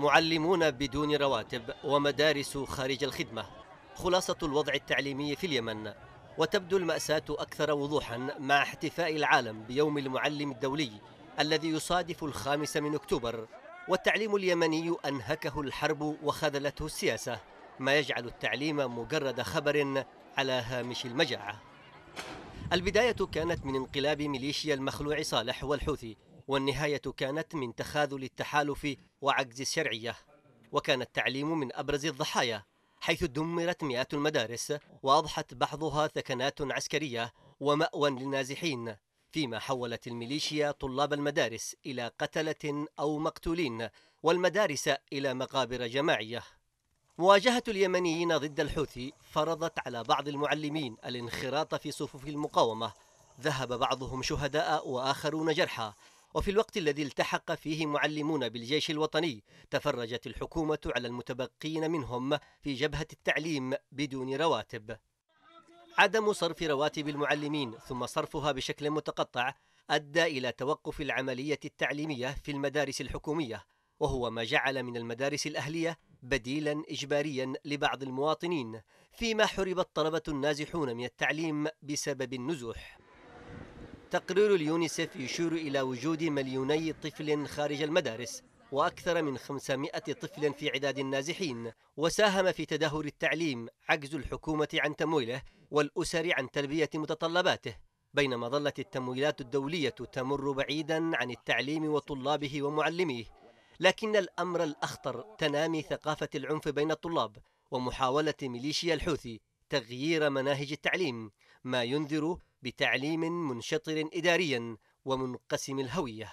معلمون بدون رواتب ومدارس خارج الخدمة خلاصة الوضع التعليمي في اليمن وتبدو المأساة أكثر وضوحا مع احتفاء العالم بيوم المعلم الدولي الذي يصادف الخامس من أكتوبر والتعليم اليمني أنهكه الحرب وخذلته السياسة ما يجعل التعليم مجرد خبر على هامش المجاعة البداية كانت من انقلاب ميليشيا المخلوع صالح والحوثي والنهاية كانت من تخاذل التحالف وعجز الشرعية وكان التعليم من أبرز الضحايا حيث دمرت مئات المدارس وأضحت بعضها ثكنات عسكرية ومأوى للنازحين فيما حولت الميليشيا طلاب المدارس إلى قتلة أو مقتولين والمدارس إلى مقابر جماعية مواجهة اليمنيين ضد الحوثي فرضت على بعض المعلمين الانخراط في صفوف المقاومة ذهب بعضهم شهداء وآخرون جرحى وفي الوقت الذي التحق فيه معلمون بالجيش الوطني تفرجت الحكومة على المتبقين منهم في جبهة التعليم بدون رواتب عدم صرف رواتب المعلمين ثم صرفها بشكل متقطع أدى إلى توقف العملية التعليمية في المدارس الحكومية وهو ما جعل من المدارس الأهلية بديلا إجباريا لبعض المواطنين فيما حرب الطلبة النازحون من التعليم بسبب النزوح تقرير اليونيسف يشير إلى وجود مليوني طفل خارج المدارس وأكثر من 500 طفل في عداد النازحين وساهم في تدهور التعليم عجز الحكومة عن تمويله والأسر عن تلبية متطلباته بينما ظلت التمويلات الدولية تمر بعيدا عن التعليم وطلابه ومعلميه لكن الأمر الأخطر تنامي ثقافة العنف بين الطلاب ومحاولة ميليشيا الحوثي تغيير مناهج التعليم ما ينذر بتعليم منشطر إداريا ومنقسم الهوية